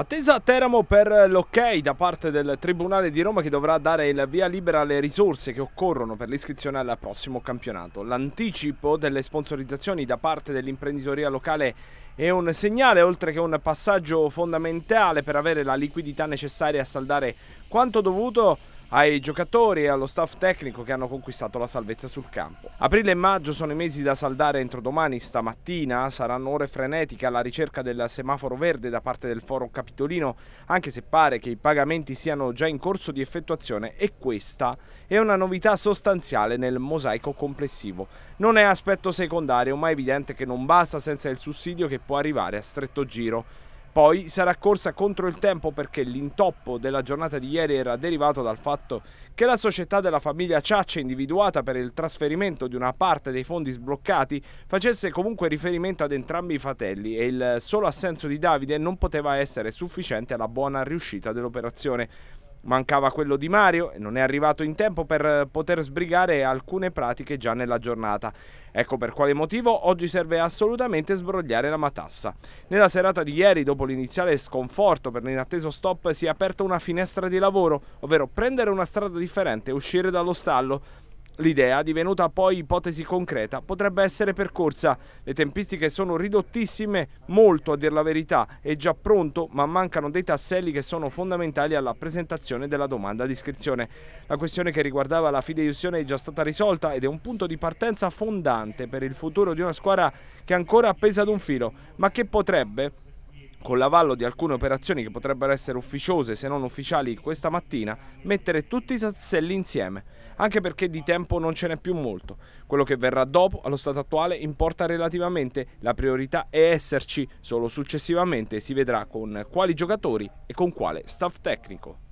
Attesa a Teramo per l'ok da parte del Tribunale di Roma che dovrà dare il via libera alle risorse che occorrono per l'iscrizione al prossimo campionato. L'anticipo delle sponsorizzazioni da parte dell'imprenditoria locale è un segnale oltre che un passaggio fondamentale per avere la liquidità necessaria a saldare quanto dovuto ai giocatori e allo staff tecnico che hanno conquistato la salvezza sul campo. Aprile e maggio sono i mesi da saldare entro domani, stamattina saranno ore frenetiche alla ricerca del semaforo verde da parte del foro capitolino, anche se pare che i pagamenti siano già in corso di effettuazione e questa è una novità sostanziale nel mosaico complessivo. Non è aspetto secondario, ma è evidente che non basta senza il sussidio che può arrivare a stretto giro. Poi sarà corsa contro il tempo perché l'intoppo della giornata di ieri era derivato dal fatto che la società della famiglia Ciaccia, individuata per il trasferimento di una parte dei fondi sbloccati facesse comunque riferimento ad entrambi i fratelli e il solo assenso di Davide non poteva essere sufficiente alla buona riuscita dell'operazione. Mancava quello di Mario e non è arrivato in tempo per eh, poter sbrigare alcune pratiche già nella giornata. Ecco per quale motivo oggi serve assolutamente sbrogliare la matassa. Nella serata di ieri, dopo l'iniziale sconforto per l'inatteso stop, si è aperta una finestra di lavoro, ovvero prendere una strada differente e uscire dallo stallo. L'idea, divenuta poi ipotesi concreta, potrebbe essere percorsa. Le tempistiche sono ridottissime, molto a dir la verità, è già pronto, ma mancano dei tasselli che sono fondamentali alla presentazione della domanda di iscrizione. La questione che riguardava la fideiussione è già stata risolta ed è un punto di partenza fondante per il futuro di una squadra che è ancora appesa ad un filo, ma che potrebbe, con l'avallo di alcune operazioni che potrebbero essere ufficiose se non ufficiali questa mattina, mettere tutti i tasselli insieme, anche perché di tempo non ce n'è più molto. Quello che verrà dopo, allo stato attuale, importa relativamente, la priorità è esserci, solo successivamente si vedrà con quali giocatori e con quale staff tecnico.